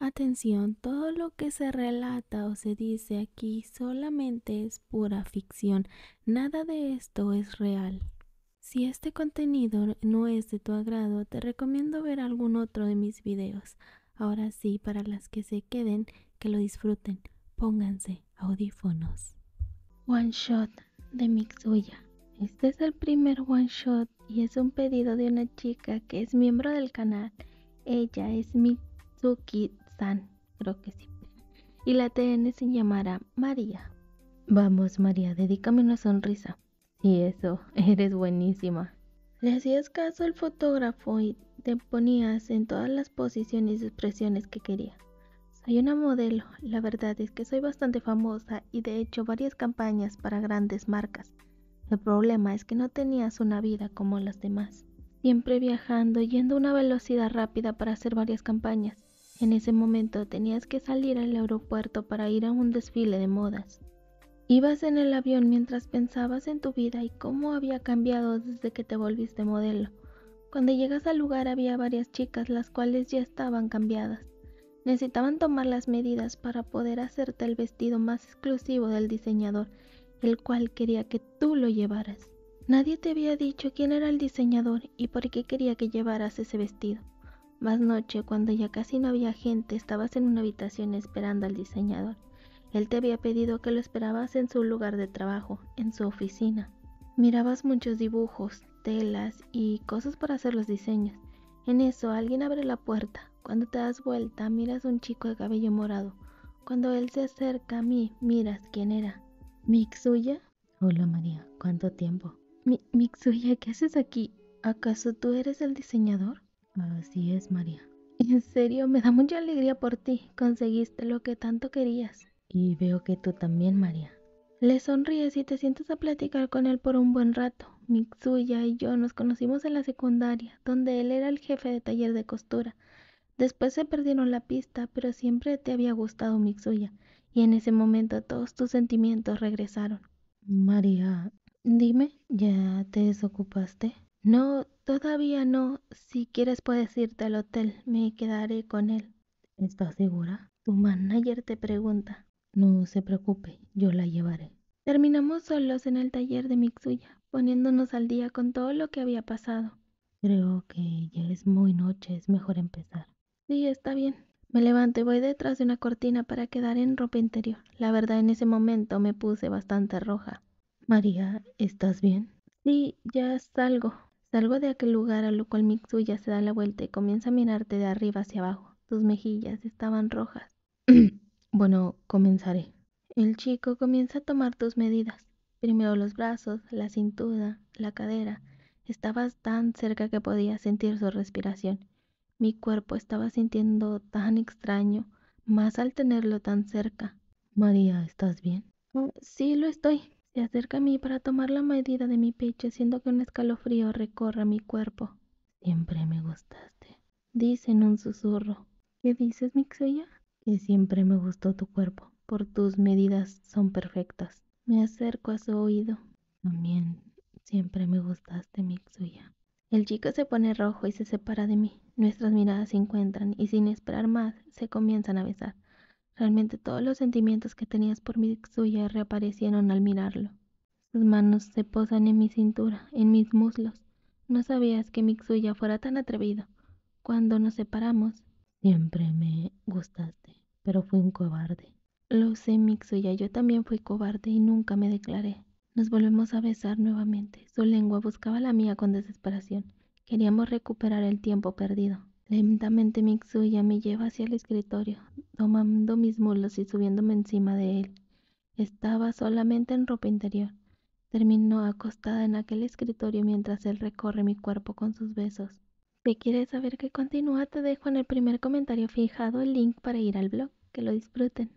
Atención, todo lo que se relata o se dice aquí solamente es pura ficción, nada de esto es real. Si este contenido no es de tu agrado, te recomiendo ver algún otro de mis videos. Ahora sí, para las que se queden, que lo disfruten, pónganse audífonos. One Shot de Mixuya. Este es el primer One Shot y es un pedido de una chica que es miembro del canal. Ella es Mitsuki creo que sí. Y la TN se llamará María. Vamos, María, dedícame una sonrisa. Y eso, eres buenísima. Le hacías caso al fotógrafo y te ponías en todas las posiciones y expresiones que quería. Soy una modelo, la verdad es que soy bastante famosa y de hecho varias campañas para grandes marcas. El problema es que no tenías una vida como las demás, siempre viajando, yendo a una velocidad rápida para hacer varias campañas. En ese momento tenías que salir al aeropuerto para ir a un desfile de modas. Ibas en el avión mientras pensabas en tu vida y cómo había cambiado desde que te volviste modelo. Cuando llegas al lugar había varias chicas las cuales ya estaban cambiadas. Necesitaban tomar las medidas para poder hacerte el vestido más exclusivo del diseñador, el cual quería que tú lo llevaras. Nadie te había dicho quién era el diseñador y por qué quería que llevaras ese vestido. Más noche, cuando ya casi no había gente, estabas en una habitación esperando al diseñador. Él te había pedido que lo esperabas en su lugar de trabajo, en su oficina. Mirabas muchos dibujos, telas y cosas para hacer los diseños. En eso alguien abre la puerta. Cuando te das vuelta, miras a un chico de cabello morado. Cuando él se acerca a mí, miras quién era. ¿Mixuya? Hola María, ¿cuánto tiempo? Mi Mixuya, ¿qué haces aquí? ¿Acaso tú eres el diseñador? Así es, María. En serio, me da mucha alegría por ti. Conseguiste lo que tanto querías. Y veo que tú también, María. Le sonríes y te sientes a platicar con él por un buen rato. Mitsuya y yo nos conocimos en la secundaria, donde él era el jefe de taller de costura. Después se perdieron la pista, pero siempre te había gustado Mitsuya, y en ese momento todos tus sentimientos regresaron. María, dime, ¿ya te desocupaste? No, todavía no. Si quieres puedes irte al hotel. Me quedaré con él. ¿Estás segura? Tu manager te pregunta. No se preocupe, yo la llevaré. Terminamos solos en el taller de Mixuya, poniéndonos al día con todo lo que había pasado. Creo que ya es muy noche, es mejor empezar. Sí, está bien. Me levanto y voy detrás de una cortina para quedar en ropa interior. La verdad, en ese momento me puse bastante roja. María, ¿estás bien? Sí, ya salgo. Salgo de aquel lugar a lo cual suya se da la vuelta y comienza a mirarte de arriba hacia abajo. Tus mejillas estaban rojas. bueno, comenzaré. El chico comienza a tomar tus medidas. Primero los brazos, la cintura, la cadera. Estabas tan cerca que podía sentir su respiración. Mi cuerpo estaba sintiendo tan extraño, más al tenerlo tan cerca. María, ¿estás bien? Mm, sí, lo estoy. Se acerca a mí para tomar la medida de mi pecho, haciendo que un escalofrío recorra mi cuerpo. Siempre me gustaste, dice en un susurro. ¿Qué dices, Miksuya? Que siempre me gustó tu cuerpo, por tus medidas son perfectas. Me acerco a su oído. También siempre me gustaste, Miksuya. El chico se pone rojo y se separa de mí. Nuestras miradas se encuentran y sin esperar más se comienzan a besar. Realmente todos los sentimientos que tenías por mi suya reaparecieron al mirarlo. Sus manos se posan en mi cintura, en mis muslos. No sabías que mixuya fuera tan atrevido. Cuando nos separamos, siempre me gustaste, pero fui un cobarde. Lo sé, Mixuya. yo también fui cobarde y nunca me declaré. Nos volvemos a besar nuevamente. Su lengua buscaba la mía con desesperación. Queríamos recuperar el tiempo perdido. Lentamente Mitsuya me lleva hacia el escritorio, tomando mis mulos y subiéndome encima de él. Estaba solamente en ropa interior. Terminó acostada en aquel escritorio mientras él recorre mi cuerpo con sus besos. Si quieres saber qué continúa, te dejo en el primer comentario fijado el link para ir al blog. Que lo disfruten.